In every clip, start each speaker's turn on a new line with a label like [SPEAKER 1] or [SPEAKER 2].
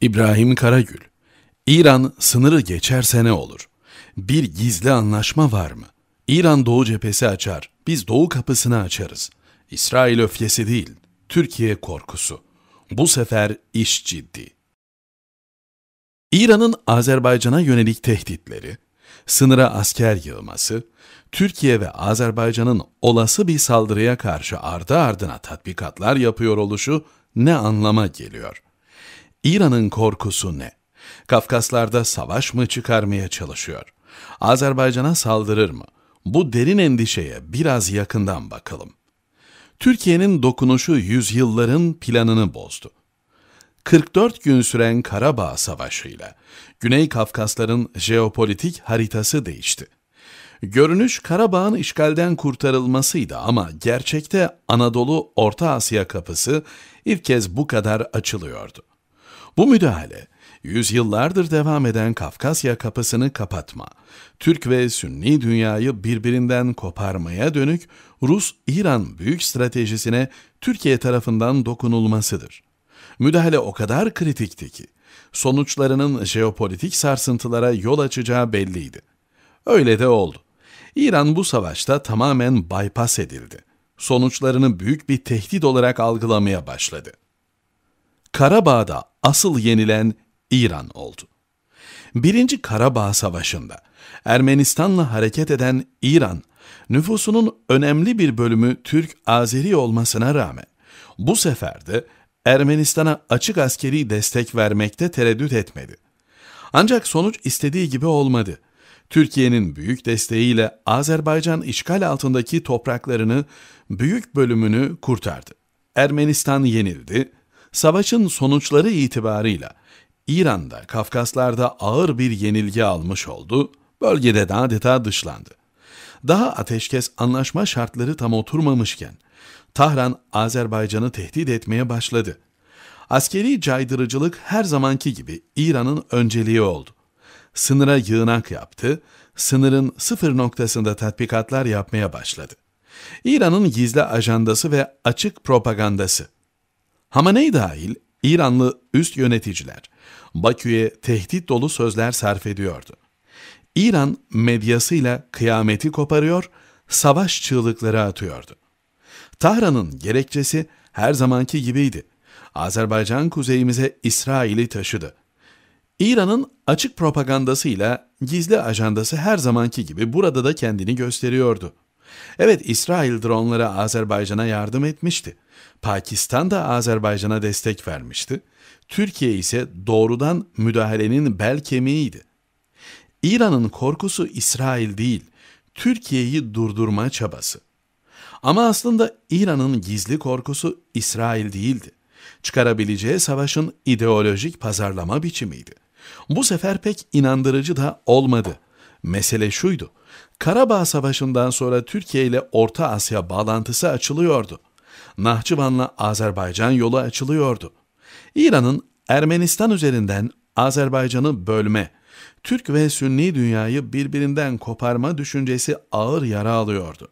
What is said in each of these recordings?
[SPEAKER 1] İbrahim Karagül, İran sınırı geçerse ne olur? Bir gizli anlaşma var mı? İran doğu cephesi açar, biz doğu kapısını açarız. İsrail öfkesi değil, Türkiye korkusu. Bu sefer iş ciddi. İran'ın Azerbaycan'a yönelik tehditleri, sınıra asker yığması, Türkiye ve Azerbaycan'ın olası bir saldırıya karşı ardı ardına tatbikatlar yapıyor oluşu ne anlama geliyor?'' İran'ın korkusu ne? Kafkaslarda savaş mı çıkarmaya çalışıyor? Azerbaycan'a saldırır mı? Bu derin endişeye biraz yakından bakalım. Türkiye'nin dokunuşu yüzyılların planını bozdu. 44 gün süren Karabağ savaşıyla Güney Kafkasların jeopolitik haritası değişti. Görünüş Karabağ'ın işgalden kurtarılmasıydı ama gerçekte Anadolu Orta Asya kapısı ilk kez bu kadar açılıyordu. Bu müdahale, yüzyıllardır devam eden Kafkasya kapısını kapatma, Türk ve Sünni dünyayı birbirinden koparmaya dönük Rus-İran büyük stratejisine Türkiye tarafından dokunulmasıdır. Müdahale o kadar kritikti ki, sonuçlarının jeopolitik sarsıntılara yol açacağı belliydi. Öyle de oldu. İran bu savaşta tamamen bypass edildi. Sonuçlarını büyük bir tehdit olarak algılamaya başladı. Karabağ'da asıl yenilen İran oldu. Birinci Karabağ Savaşı'nda Ermenistan'la hareket eden İran, nüfusunun önemli bir bölümü Türk Azeri olmasına rağmen bu sefer de Ermenistan'a açık askeri destek vermekte tereddüt etmedi. Ancak sonuç istediği gibi olmadı. Türkiye'nin büyük desteğiyle Azerbaycan işgal altındaki topraklarını büyük bölümünü kurtardı. Ermenistan yenildi, Savaşın sonuçları itibarıyla İran'da Kafkaslar'da ağır bir yenilgi almış oldu, bölgede de adeta dışlandı. Daha ateşkes anlaşma şartları tam oturmamışken Tahran Azerbaycan'ı tehdit etmeye başladı. Askeri caydırıcılık her zamanki gibi İran'ın önceliği oldu. Sınıra yığınak yaptı, sınırın sıfır noktasında tatbikatlar yapmaya başladı. İran'ın gizli ajandası ve açık propagandası Hamaney dahil İranlı üst yöneticiler Bakü'ye tehdit dolu sözler sarf ediyordu. İran medyasıyla kıyameti koparıyor, savaş çığlıkları atıyordu. Tahran'ın gerekçesi her zamanki gibiydi. Azerbaycan kuzeyimize İsrail'i taşıdı. İran'ın açık propagandasıyla gizli ajandası her zamanki gibi burada da kendini gösteriyordu. Evet İsrail dronları Azerbaycan'a yardım etmişti. Pakistan da Azerbaycan'a destek vermişti. Türkiye ise doğrudan müdahalenin bel kemiğiydi. İran'ın korkusu İsrail değil, Türkiye'yi durdurma çabası. Ama aslında İran'ın gizli korkusu İsrail değildi. Çıkarabileceği savaşın ideolojik pazarlama biçimiydi. Bu sefer pek inandırıcı da olmadı. Mesele şuydu. Karabağ Savaşı'ndan sonra Türkiye ile Orta Asya bağlantısı açılıyordu. Nahçıvan'la Azerbaycan yolu açılıyordu. İran'ın Ermenistan üzerinden Azerbaycan'ı bölme, Türk ve Sünni dünyayı birbirinden koparma düşüncesi ağır yara alıyordu.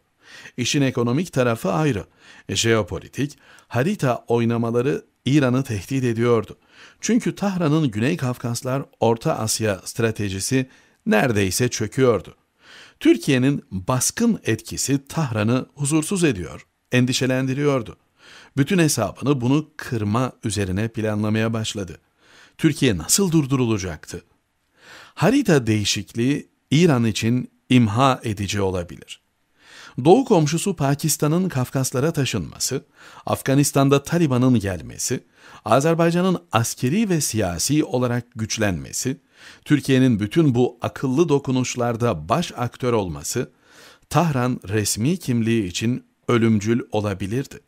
[SPEAKER 1] İşin ekonomik tarafı ayrı. Jeopolitik, harita oynamaları İran'ı tehdit ediyordu. Çünkü Tahran'ın Güney Kafkaslar Orta Asya stratejisi neredeyse çöküyordu. Türkiye'nin baskın etkisi Tahran'ı huzursuz ediyor, endişelendiriyordu. Bütün hesabını bunu kırma üzerine planlamaya başladı. Türkiye nasıl durdurulacaktı? Harita değişikliği İran için imha edici olabilir. Doğu komşusu Pakistan'ın Kafkaslara taşınması, Afganistan'da Taliban'ın gelmesi, Azerbaycan'ın askeri ve siyasi olarak güçlenmesi, Türkiye'nin bütün bu akıllı dokunuşlarda baş aktör olması, Tahran resmi kimliği için ölümcül olabilirdi.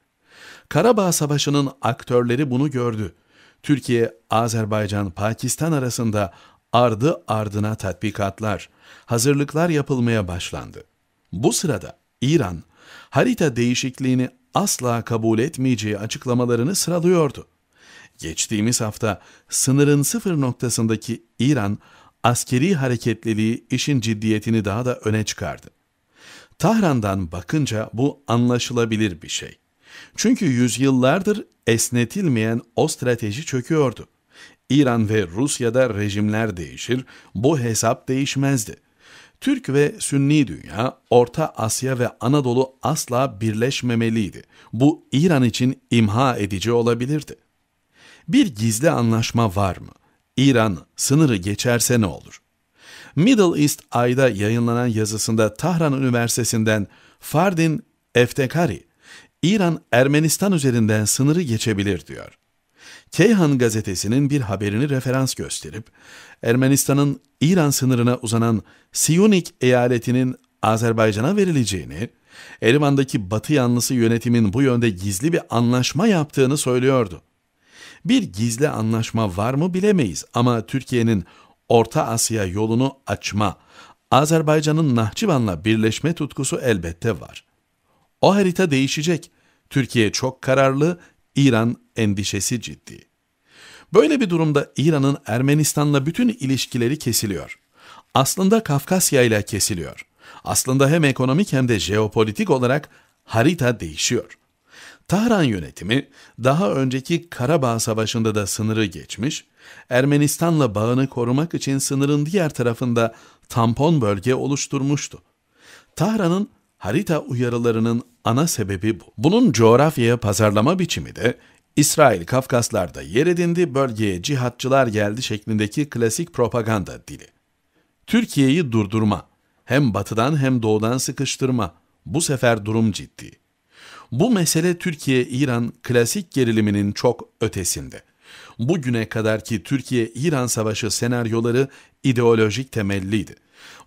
[SPEAKER 1] Karabağ Savaşı'nın aktörleri bunu gördü. Türkiye, Azerbaycan, Pakistan arasında ardı ardına tatbikatlar, hazırlıklar yapılmaya başlandı. Bu sırada İran, harita değişikliğini asla kabul etmeyeceği açıklamalarını sıralıyordu. Geçtiğimiz hafta sınırın sıfır noktasındaki İran, askeri hareketliliği işin ciddiyetini daha da öne çıkardı. Tahran'dan bakınca bu anlaşılabilir bir şey. Çünkü yüzyıllardır esnetilmeyen o strateji çöküyordu. İran ve Rusya'da rejimler değişir, bu hesap değişmezdi. Türk ve Sünni dünya, Orta Asya ve Anadolu asla birleşmemeliydi. Bu İran için imha edici olabilirdi. Bir gizli anlaşma var mı? İran sınırı geçerse ne olur? Middle East ayda yayınlanan yazısında Tahran Üniversitesi'nden Fardin Eftekari, İran Ermenistan üzerinden sınırı geçebilir diyor. Keyhan gazetesinin bir haberini referans gösterip, Ermenistan'ın İran sınırına uzanan Siyonik eyaletinin Azerbaycan'a verileceğini, Erivan'daki batı yanlısı yönetimin bu yönde gizli bir anlaşma yaptığını söylüyordu. Bir gizli anlaşma var mı bilemeyiz ama Türkiye'nin Orta Asya yolunu açma, Azerbaycan'ın Nahçıvan'la birleşme tutkusu elbette var. O harita değişecek. Türkiye çok kararlı İran endişesi ciddi. Böyle bir durumda İran'ın Ermenistan'la bütün ilişkileri kesiliyor. Aslında Kafkasya ile kesiliyor. Aslında hem ekonomik hem de jeopolitik olarak harita değişiyor. Tahran yönetimi daha önceki Karabağ Savaşı'nda da sınırı geçmiş, Ermenistan'la bağını korumak için sınırın diğer tarafında tampon bölge oluşturmuştu. Tahran'ın harita uyarılarının ana sebebi bu. Bunun coğrafyaya pazarlama biçimi de İsrail Kafkaslar'da yer edindi, bölgeye cihatçılar geldi şeklindeki klasik propaganda dili. Türkiye'yi durdurma, hem batıdan hem doğudan sıkıştırma. Bu sefer durum ciddi. Bu mesele Türkiye-İran klasik geriliminin çok ötesinde. Bugüne kadarki Türkiye-İran savaşı senaryoları ideolojik temelliydi.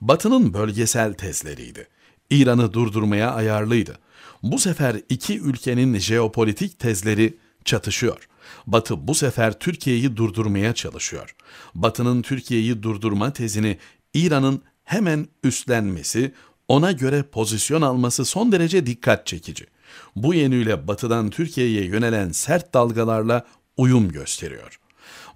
[SPEAKER 1] Batı'nın bölgesel tezleriydi. İran'ı durdurmaya ayarlıydı. Bu sefer iki ülkenin jeopolitik tezleri çatışıyor. Batı bu sefer Türkiye'yi durdurmaya çalışıyor. Batı'nın Türkiye'yi durdurma tezini İran'ın hemen üstlenmesi, ona göre pozisyon alması son derece dikkat çekici. Bu yönüyle Batı'dan Türkiye'ye yönelen sert dalgalarla uyum gösteriyor.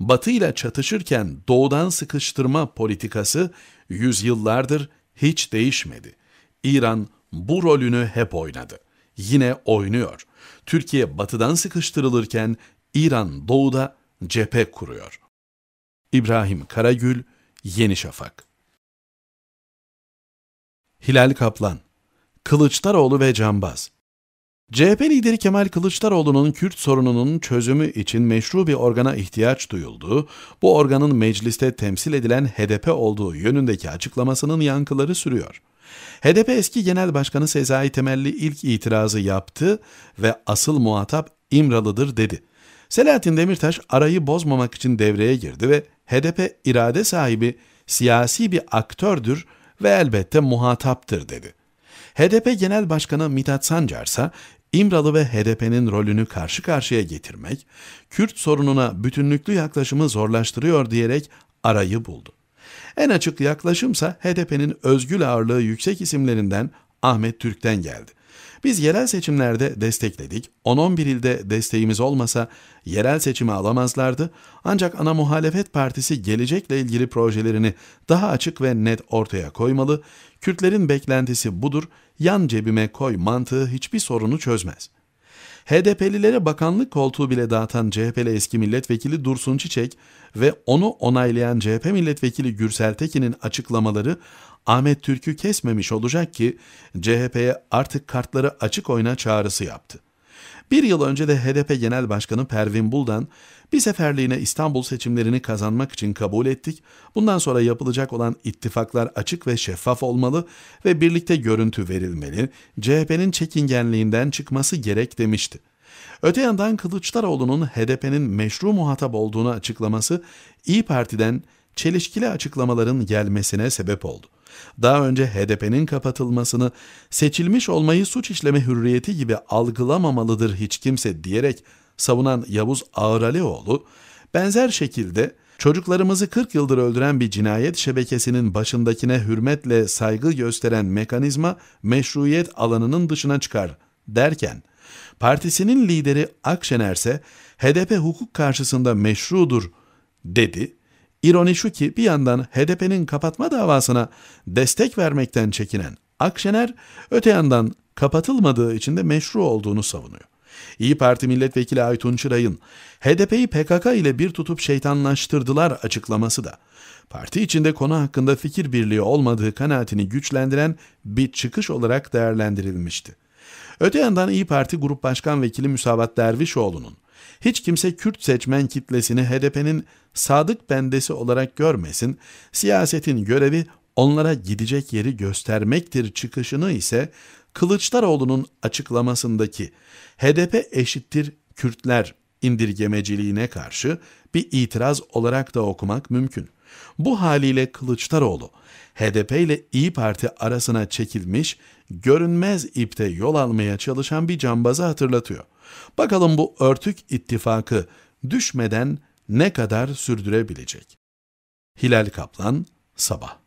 [SPEAKER 1] Batı ile çatışırken doğudan sıkıştırma politikası yüzyıllardır hiç değişmedi. İran bu rolünü hep oynadı. Yine oynuyor. Türkiye batıdan sıkıştırılırken İran doğuda cephe kuruyor. İbrahim Karagül, Yeni Şafak Hilal Kaplan Kılıçdaroğlu ve Cambaz CHP lideri Kemal Kılıçdaroğlu'nun Kürt sorununun çözümü için meşru bir organa ihtiyaç duyulduğu, bu organın mecliste temsil edilen HDP olduğu yönündeki açıklamasının yankıları sürüyor. HDP eski genel başkanı Sezai Temelli ilk itirazı yaptı ve asıl muhatap İmralı'dır dedi. Selahattin Demirtaş arayı bozmamak için devreye girdi ve HDP irade sahibi siyasi bir aktördür ve elbette muhataptır dedi. HDP Genel Başkanı Mithat Sancar ise İmralı ve HDP'nin rolünü karşı karşıya getirmek, Kürt sorununa bütünlüklü yaklaşımı zorlaştırıyor diyerek arayı buldu. En açık yaklaşımsa HDP'nin özgül ağırlığı yüksek isimlerinden Ahmet Türk'ten geldi. Biz yerel seçimlerde destekledik. 10-11 ilde desteğimiz olmasa yerel seçimi alamazlardı. Ancak ana muhalefet partisi gelecekle ilgili projelerini daha açık ve net ortaya koymalı. Kürtlerin beklentisi budur. Yan cebime koy mantığı hiçbir sorunu çözmez.'' HDP'lilere bakanlık koltuğu bile dağıtan CHP'li eski milletvekili Dursun Çiçek ve onu onaylayan CHP milletvekili Gürsel Tekin'in açıklamaları Ahmet Türk'ü kesmemiş olacak ki CHP'ye artık kartları açık oyna çağrısı yaptı. Bir yıl önce de HDP Genel Başkanı Pervin Buldan bir seferliğine İstanbul seçimlerini kazanmak için kabul ettik. Bundan sonra yapılacak olan ittifaklar açık ve şeffaf olmalı ve birlikte görüntü verilmeli. CHP'nin çekingenliğinden çıkması gerek demişti. Öte yandan Kılıçdaroğlu'nun HDP'nin meşru muhatap olduğunu açıklaması İyi Parti'den çelişkili açıklamaların gelmesine sebep oldu daha önce HDP'nin kapatılmasını, seçilmiş olmayı suç işleme hürriyeti gibi algılamamalıdır hiç kimse diyerek savunan Yavuz Ağralioğlu, benzer şekilde çocuklarımızı 40 yıldır öldüren bir cinayet şebekesinin başındakine hürmetle saygı gösteren mekanizma meşruiyet alanının dışına çıkar derken, partisinin lideri Akşener ise HDP hukuk karşısında meşrudur dedi İroni şu ki bir yandan HDP'nin kapatma davasına destek vermekten çekinen Akşener öte yandan kapatılmadığı için de meşru olduğunu savunuyor. İyi Parti Milletvekili Aytun Çıray'ın HDP'yi PKK ile bir tutup şeytanlaştırdılar açıklaması da parti içinde konu hakkında fikir birliği olmadığı kanaatini güçlendiren bir çıkış olarak değerlendirilmişti. Öte yandan İyi Parti Grup Başkan Vekili Müsavat Dervişoğlu'nun hiç kimse Kürt seçmen kitlesini HDP'nin sadık bendesi olarak görmesin, siyasetin görevi onlara gidecek yeri göstermektir çıkışını ise Kılıçdaroğlu'nun açıklamasındaki HDP eşittir Kürtler indirgemeciliğine karşı bir itiraz olarak da okumak mümkün. Bu haliyle Kılıçdaroğlu, HDP ile İyi Parti arasına çekilmiş, görünmez ipte yol almaya çalışan bir cambaza hatırlatıyor. Bakalım bu örtük ittifakı düşmeden ne kadar sürdürebilecek? Hilal Kaplan, Sabah